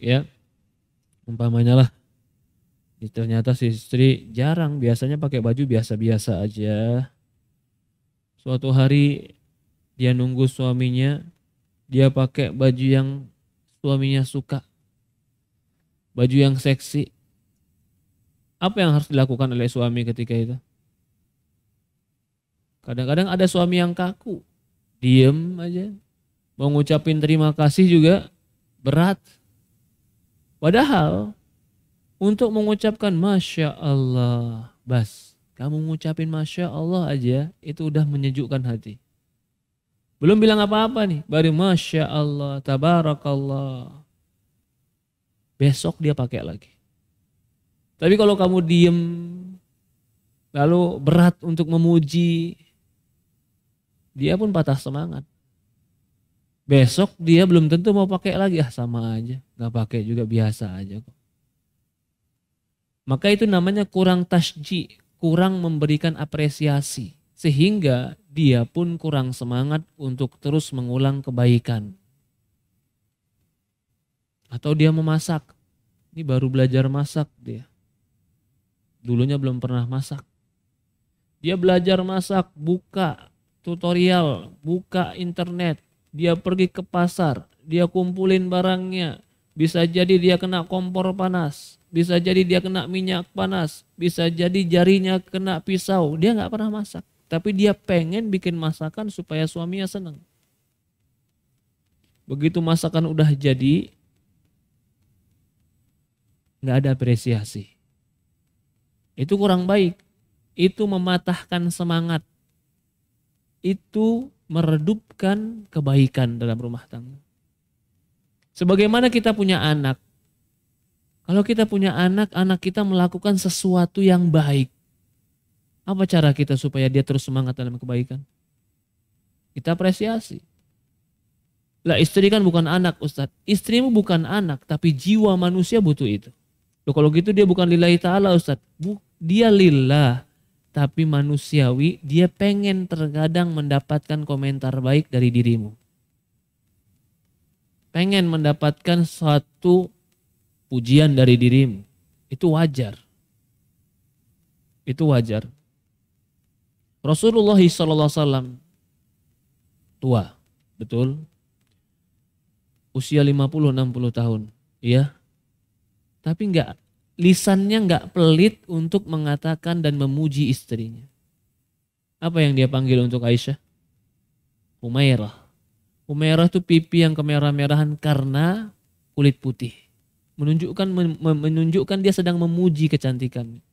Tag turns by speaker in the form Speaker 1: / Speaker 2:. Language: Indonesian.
Speaker 1: ya umpamanya lah gitu, ternyata si istri jarang biasanya pakai baju biasa-biasa aja suatu hari dia nunggu suaminya dia pakai baju yang suaminya suka baju yang seksi apa yang harus dilakukan oleh suami ketika itu kadang-kadang ada suami yang kaku diem aja mau terima kasih juga berat Padahal untuk mengucapkan Masya Allah, bas. Kamu ngucapin Masya Allah aja, itu udah menyejukkan hati. Belum bilang apa-apa nih, baru Masya Allah, Tabarakallah. Besok dia pakai lagi. Tapi kalau kamu diem, lalu berat untuk memuji, dia pun patah semangat. Besok dia belum tentu mau pakai lagi, ah sama aja, nggak pakai juga biasa aja kok. Maka itu namanya kurang tasji, kurang memberikan apresiasi. Sehingga dia pun kurang semangat untuk terus mengulang kebaikan. Atau dia memasak. Ini baru belajar masak dia. Dulunya belum pernah masak. Dia belajar masak, buka tutorial, buka internet, dia pergi ke pasar, dia kumpulin barangnya. Bisa jadi dia kena kompor panas, bisa jadi dia kena minyak panas, bisa jadi jarinya kena pisau. Dia nggak pernah masak, tapi dia pengen bikin masakan supaya suaminya seneng Begitu masakan udah jadi, nggak ada apresiasi. Itu kurang baik. Itu mematahkan semangat. Itu meredupkan kebaikan dalam rumah tangga. Sebagaimana kita punya anak, kalau kita punya anak, anak kita melakukan sesuatu yang baik. Apa cara kita supaya dia terus semangat dalam kebaikan? Kita apresiasi. Lah istri kan bukan anak Ustadz. Istrimu bukan anak tapi jiwa manusia butuh itu. Loh kalau gitu dia bukan lillahi ta'ala Ustadz. dia lillah tapi manusiawi, dia pengen terkadang mendapatkan komentar baik dari dirimu. Pengen mendapatkan suatu pujian dari dirimu. Itu wajar. Itu wajar. Rasulullah SAW tua, betul? Usia 50-60 tahun, iya? Tapi enggak lisannya nggak pelit untuk mengatakan dan memuji istrinya. Apa yang dia panggil untuk Aisyah? Umairah. Umairah itu pipi yang kemerah-merahan karena kulit putih. Menunjukkan menunjukkan dia sedang memuji kecantikannya.